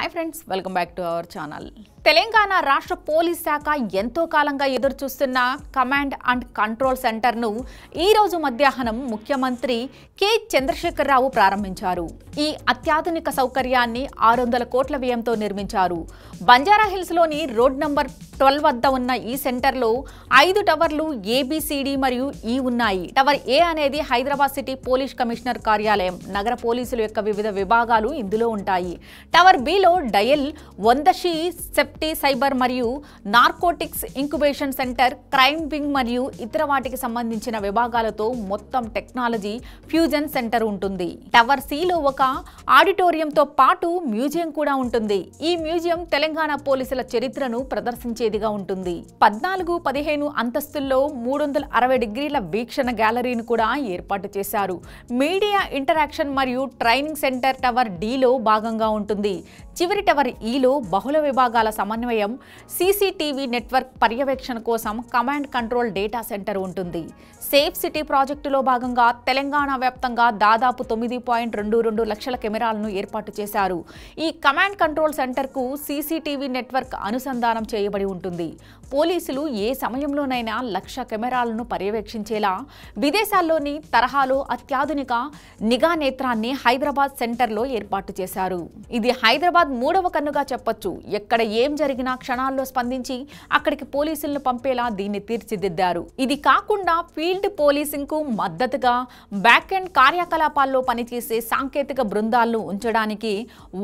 hi friends welcome back to our channel Telangana రాష్ట్ర police శాఖ ఎంతో కాలంగా ఎదురుచూస్తున్న కమాండ్ అండ్ కంట్రోల్ సెంటర్ను ఈరోజు మధ్యాహ్నం ముఖ్యమంత్రి కె చంద్రశేఖరరావు ప్రారంభించారు ఈ అత్యాధునిక సౌకర్యాన్ని ఆరు వందల కోట్ల వ్యయంతో నిర్మించారు బంజారాహిల్స్లోని రోడ్ నంబర్ ట్వెల్వ్ వద్ద ఉన్న ఈ సెంటర్లో ఐదు టవర్లు ఏబిసిడి మరియు ఈ ఉన్నాయి టవర్ ఏ అనేది హైదరాబాద్ సిటీ పోలీస్ కమిషనర్ కార్యాలయం నగర పోలీసుల యొక్క వివిధ విభాగాలు ఇందులో ఉంటాయి టవర్ బిలో డయల్ వందషి సెప్ ఎఫ్టీ సైబర్ మరియు narcotics incubation centre crime wing మరియు ఇతర వాటికి సంబంధించిన విభాగాలతో మొత్తం టెక్నాలజీ ఫ్యూజన్ సెంటర్ ఉంటుంది టవర్ సిలో ఒక ఆడిటోరియంతో పాటు మ్యూజియం కూడా ఉంటుంది ఈ మ్యూజియం తెలంగాణ పోలీసుల చరిత్రను ప్రదర్శించేదిగా ఉంటుంది పద్నాలుగు పదిహేను అంతస్తుల్లో మూడు వందల అరవై డిగ్రీల వీక్షణ గ్యాలరీని కూడా ఏర్పాటు చేశారు మీడియా ఇంటరాక్షన్ మరియు ట్రైనింగ్ సెంటర్ టవర్ డిలో భాగంగా ఉంటుంది చివరి టవర్ ఈలో బహుళ విభాగాల సమన్వయం సీసీటీవీ నెట్వర్క్ పర్యవేక్షణ కోసం కమాండ్ కంట్రోల్ డేటా సెంటర్ ఉంటుంది సేఫ్ సిటీ ప్రాజెక్టులో భాగంగా తెలంగాణ వ్యాప్తంగా దాదాపు తొమ్మిది పాయింట్ రెండు రెండు లక్షల కెమెరాలను ఏర్పాటు చేశారు ఈ కమాండ్ కంట్రోల్ సెంటర్కు సీసీటీవీ నెట్వర్క్ అనుసంధానం చేయబడి ఉంటుంది పోలీసులు ఏ సమయంలోనైనా లక్ష కెమెరాలను పర్యవేక్షించేలా విదేశాల్లోని తరహాలో అత్యాధునిక నిఘా నేత్రాన్ని హైదరాబాద్ సెంటర్లో ఏర్పాటు చేశారు ఇది హైదరాబాద్ మూడవ కన్నుగా చెప్పొచ్చు ఎక్కడ ఏం జరిగినా క్షణాల్లో స్పందించి అక్కడికి పోలీసులను పంపేలా దీన్ని తీర్చిదిద్దారు ఇది కాకుండా ఫీల్డ్ పోలీసింగ్ కు మద్దతుగా బ్యాక్ అండ్ కార్యకలాపాల్లో పనిచేసే సాంకేతిక బృందాలను ఉంచడానికి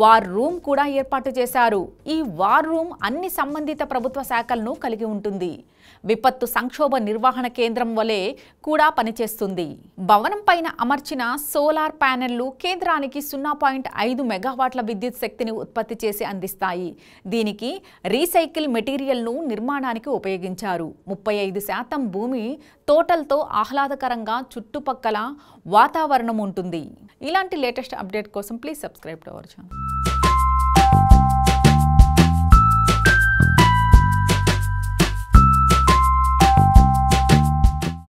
వార్ రూమ్ కూడా ఏర్పాటు చేశారు ఈ వార్ రూమ్ అన్ని సంబంధిత ప్రభుత్వ శాఖలను కలిగి కలిగి ఉంటుంది విపత్తు సంక్షోభ నిర్వహణ కేంద్రం వలె కూడా పనిచేస్తుంది భవనం పైన అమర్చిన సోలార్ ప్యానెళ్లు కేంద్రానికి సున్నా పాయింట్ ఐదు మెగావాట్ల విద్యుత్ శక్తిని ఉత్పత్తి చేసి అందిస్తాయి దీనికి రీసైకిల్ మెటీరియల్ను నిర్మాణానికి ఉపయోగించారు ముప్పై ఐదు శాతం భూమి తోటలతో ఆహ్లాదకరంగా చుట్టుపక్కల వాతావరణం ఉంటుంది ఇలాంటి లేటెస్ట్ అప్డేట్ కోసం please subscribe to our channel